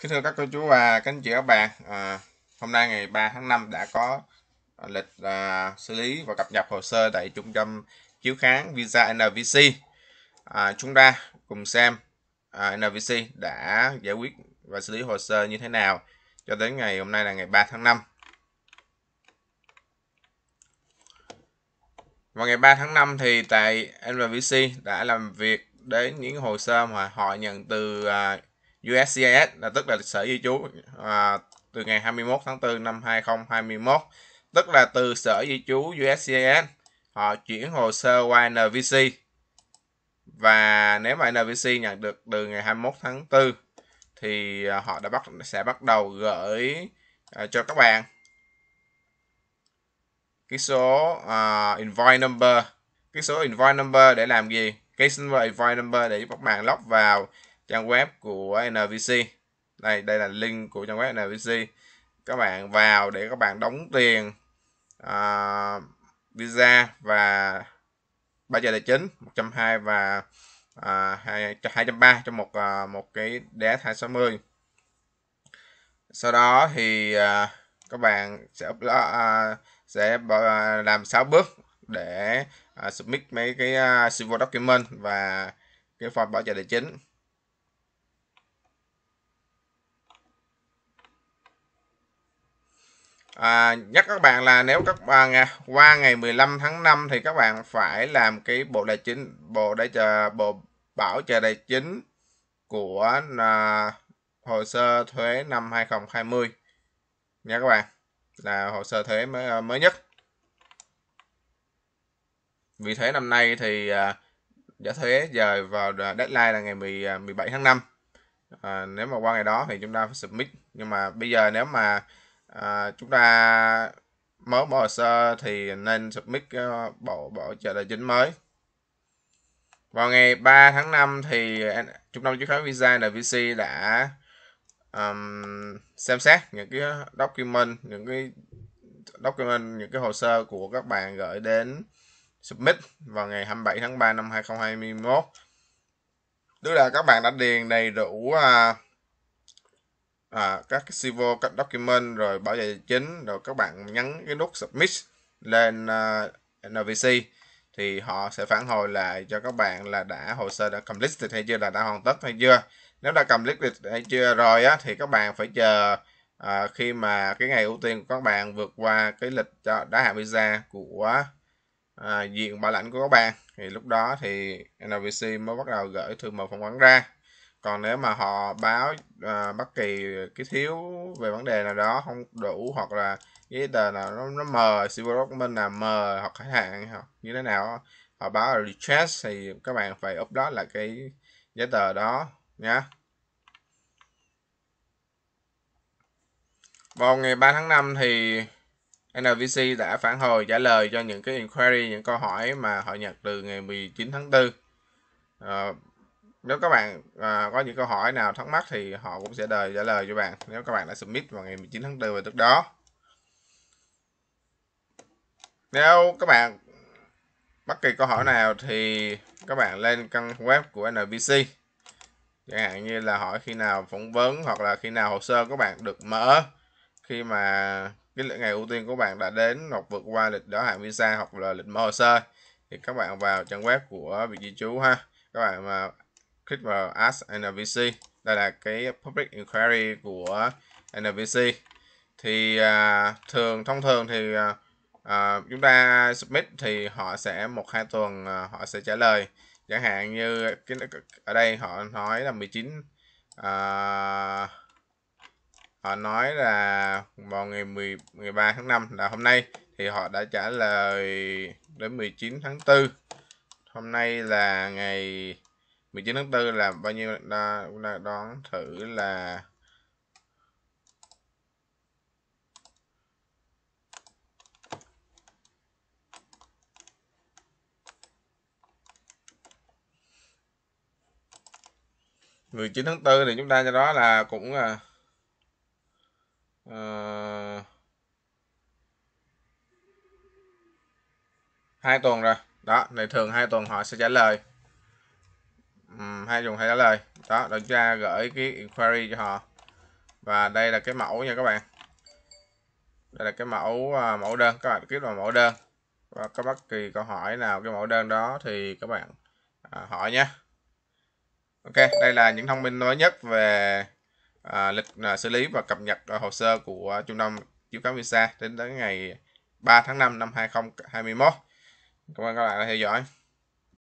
Kính thưa các cô chú và các anh chị các bạn, à, hôm nay ngày 3 tháng 5 đã có lịch à, xử lý và cập nhật hồ sơ tại trung tâm chiếu kháng visa NVC. À, chúng ta cùng xem à, NVC đã giải quyết và xử lý hồ sơ như thế nào cho đến ngày hôm nay là ngày 3 tháng 5. Vào ngày 3 tháng 5 thì tại NVC đã làm việc đến những hồ sơ mà họ nhận từ à, USCIS là tức là sở di trú à, từ ngày 21 tháng 4 năm 2021 tức là từ sở di trú USCIS họ chuyển hồ sơ qua NVC và nếu mà NVC nhận được từ ngày 21 tháng 4 thì à, họ đã bắt sẽ bắt đầu gửi uh, cho các bạn cái số uh, invoice number cái số invoice number để làm gì cái số invoice number để các bạn log vào trang web của NVC đây đây là link của trang web NVC các bạn vào để các bạn đóng tiền uh, visa và ba giờ tài chính 120 và uh, à, 230 trong một uh, một cái DS 260 sau đó thì uh, các bạn sẽ uh, sẽ làm 6 bước để uh, submit mấy cái uh, civil document và cái form bảo trợ tài chính à, nhắc các bạn là nếu các bạn à, qua ngày 15 tháng 5 thì các bạn phải làm cái bộ tài chính bộ để chờ bộ bảo trợ tài chính của à, hồ sơ thuế năm 2020 nha các bạn là hồ sơ thuế mới, à, mới nhất vì thế năm nay thì à, giá thuế dời vào deadline là ngày 10, 17 à, tháng 5 à, nếu mà qua ngày đó thì chúng ta phải submit nhưng mà bây giờ nếu mà à, chúng ta mới bỏ hồ sơ thì nên submit ờ, bộ bộ trợ tài chính mới vào ngày 3 tháng 5 thì Trung tâm Chứng khoán Visa nvc đã um, xem xét những cái document, những cái document, những cái hồ sơ của các bạn gửi đến submit vào ngày 27 tháng 3 năm 2021. Tức là các bạn đã điền đầy đủ uh, à, các cái server các document rồi bảo vệ chính rồi các bạn nhấn cái nút submit lên uh, à, NVC thì họ sẽ phản hồi lại cho các bạn là đã hồ sơ đã completed hay chưa là đã hoàn tất hay chưa nếu đã completed hay chưa rồi á thì các bạn phải chờ à, khi mà cái ngày ưu tiên của các bạn vượt qua cái lịch cho đã hạ visa của à, diện bảo lãnh của các bạn thì lúc đó thì NVC mới bắt đầu gửi thư mời phỏng vấn ra còn nếu mà họ báo à, bất kỳ cái thiếu về vấn đề nào đó không đủ hoặc là giấy tờ nào nó, nó mờ server document là mờ hoặc khách hàng hoặc như thế nào họ báo là retract thì các bạn phải up đó là cái giấy tờ đó nhé vào ngày 3 tháng 5 thì NVC đã phản hồi trả lời cho những cái inquiry những câu hỏi mà họ nhận từ ngày 19 tháng 4 nếu các bạn à, có những câu hỏi nào thắc mắc thì họ cũng sẽ đời trả lời cho bạn nếu các bạn đã submit vào ngày 19 tháng 4 về trước đó nếu các bạn bất kỳ câu hỏi nào thì các bạn lên căn web của NBC chẳng hạn như là hỏi khi nào phỏng vấn hoặc là khi nào hồ sơ của bạn được mở khi mà cái lịch ngày ưu tiên của bạn đã đến hoặc vượt qua lịch đó hạn visa hoặc là lịch mở hồ sơ thì các bạn vào trang web của vị trí chú ha các bạn mà click vào Ask NVC đây là cái public inquiry của NVC thì à, thường thông thường thì à, à, chúng ta submit thì họ sẽ một hai tuần à, họ sẽ trả lời chẳng hạn như cái ở đây họ nói là 19 à, họ nói là vào ngày 10 13 tháng 5 là hôm nay thì họ đã trả lời đến 19 tháng 4 hôm nay là ngày 19 tháng 4 là bao nhiêu đo, đoán thử là mười chín tháng 4 thì chúng ta cho đó là cũng là ờ, hai tuần rồi đó này thường hai tuần họ sẽ trả lời Ừ, hai dùng hai trả lời đó để ra gửi cái inquiry cho họ và đây là cái mẫu nha các bạn đây là cái mẫu à, mẫu đơn các bạn kích vào mẫu đơn và có bất kỳ câu hỏi nào cái mẫu đơn đó thì các bạn à, hỏi nhé ok đây là những thông tin mới nhất về à, lịch à, xử lý và cập nhật hồ sơ của trung tâm chiếu khám visa đến tới ngày 3 tháng 5 năm 2021 cảm ơn các bạn đã theo dõi